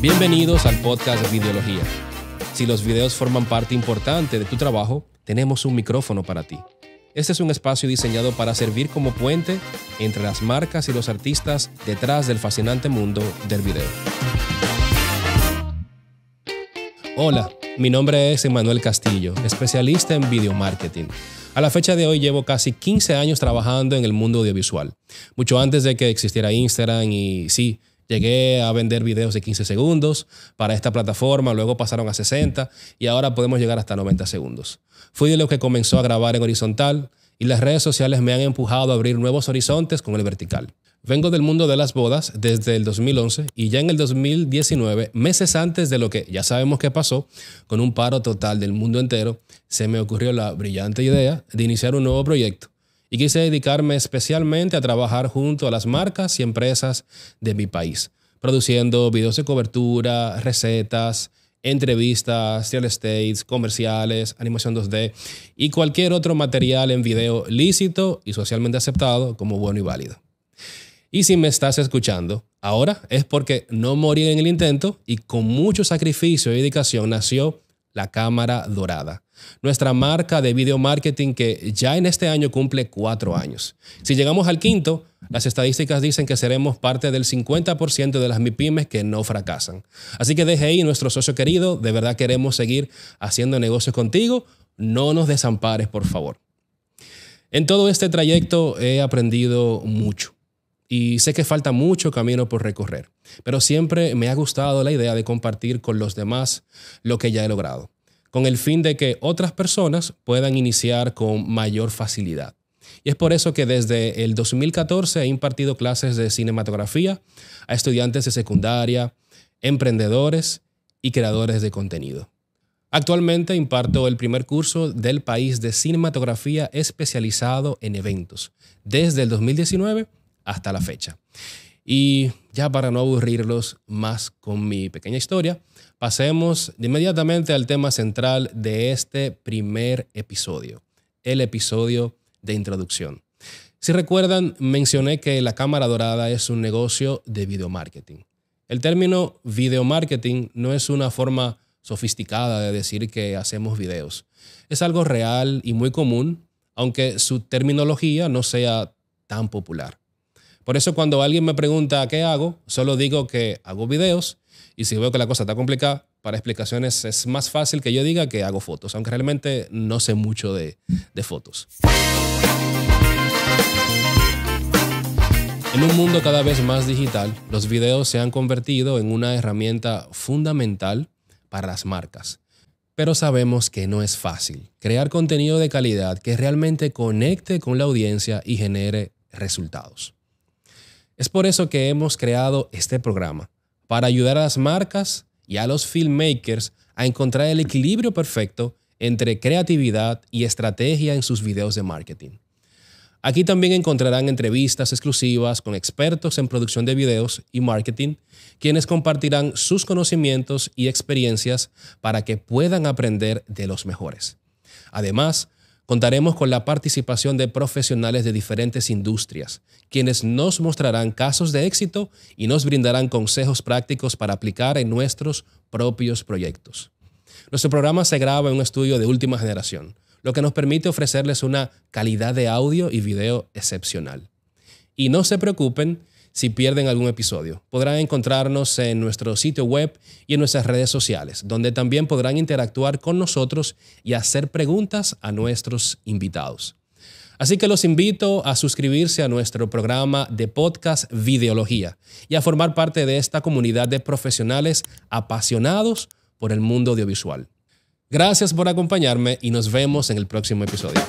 Bienvenidos al podcast de Videología. Si los videos forman parte importante de tu trabajo, tenemos un micrófono para ti. Este es un espacio diseñado para servir como puente entre las marcas y los artistas detrás del fascinante mundo del video. Hola, mi nombre es Emanuel Castillo, especialista en video marketing. A la fecha de hoy llevo casi 15 años trabajando en el mundo audiovisual, mucho antes de que existiera Instagram y sí, Llegué a vender videos de 15 segundos para esta plataforma, luego pasaron a 60 y ahora podemos llegar hasta 90 segundos. Fui de los que comenzó a grabar en horizontal y las redes sociales me han empujado a abrir nuevos horizontes con el vertical. Vengo del mundo de las bodas desde el 2011 y ya en el 2019, meses antes de lo que ya sabemos que pasó, con un paro total del mundo entero, se me ocurrió la brillante idea de iniciar un nuevo proyecto y quise dedicarme especialmente a trabajar junto a las marcas y empresas de mi país, produciendo videos de cobertura, recetas, entrevistas, real estates, comerciales, animación 2D y cualquier otro material en video lícito y socialmente aceptado como bueno y válido. Y si me estás escuchando, ahora es porque no morí en el intento y con mucho sacrificio y dedicación nació la cámara dorada. Nuestra marca de video marketing que ya en este año cumple cuatro años. Si llegamos al quinto, las estadísticas dicen que seremos parte del 50% de las mipymes que no fracasan. Así que deje ahí nuestro socio querido, de verdad queremos seguir haciendo negocios contigo. No nos desampares, por favor. En todo este trayecto he aprendido mucho. Y sé que falta mucho camino por recorrer, pero siempre me ha gustado la idea de compartir con los demás lo que ya he logrado, con el fin de que otras personas puedan iniciar con mayor facilidad. Y es por eso que desde el 2014 he impartido clases de cinematografía a estudiantes de secundaria, emprendedores y creadores de contenido. Actualmente imparto el primer curso del país de cinematografía especializado en eventos desde el 2019 hasta la fecha. Y ya para no aburrirlos más con mi pequeña historia, pasemos inmediatamente al tema central de este primer episodio, el episodio de introducción. Si recuerdan, mencioné que la Cámara Dorada es un negocio de video marketing. El término video marketing no es una forma sofisticada de decir que hacemos videos. Es algo real y muy común, aunque su terminología no sea tan popular. Por eso cuando alguien me pregunta qué hago, solo digo que hago videos y si veo que la cosa está complicada, para explicaciones es más fácil que yo diga que hago fotos, aunque realmente no sé mucho de, fotos. En un mundo cada vez más digital, los videos se han convertido en una herramienta fundamental para las marcas. Pero sabemos que no es fácil crear contenido de calidad que realmente conecte con la audiencia y genere resultados. Es por eso que hemos creado este programa, para ayudar a las marcas y a los filmmakers a encontrar el equilibrio perfecto entre creatividad y estrategia en sus videos de marketing. Aquí también encontrarán entrevistas exclusivas con expertos en producción de videos y marketing, quienes compartirán sus conocimientos y experiencias para que puedan aprender de los mejores. Además, Contaremos con la participación de profesionales de diferentes industrias, quienes nos mostrarán casos de éxito y nos brindarán consejos prácticos para aplicar en nuestros propios proyectos. Nuestro programa se graba en un estudio de última generación, lo que nos permite ofrecerles una calidad de audio y video excepcional. Y no se preocupen, si pierden algún episodio. Podrán encontrarnos en nuestro sitio web y en nuestras redes sociales, donde también podrán interactuar con nosotros y hacer preguntas a nuestros invitados. Así que los invito a suscribirse a nuestro programa de podcast Videología y a formar parte de esta comunidad de profesionales apasionados por el mundo audiovisual. Gracias por acompañarme y nos vemos en el próximo episodio.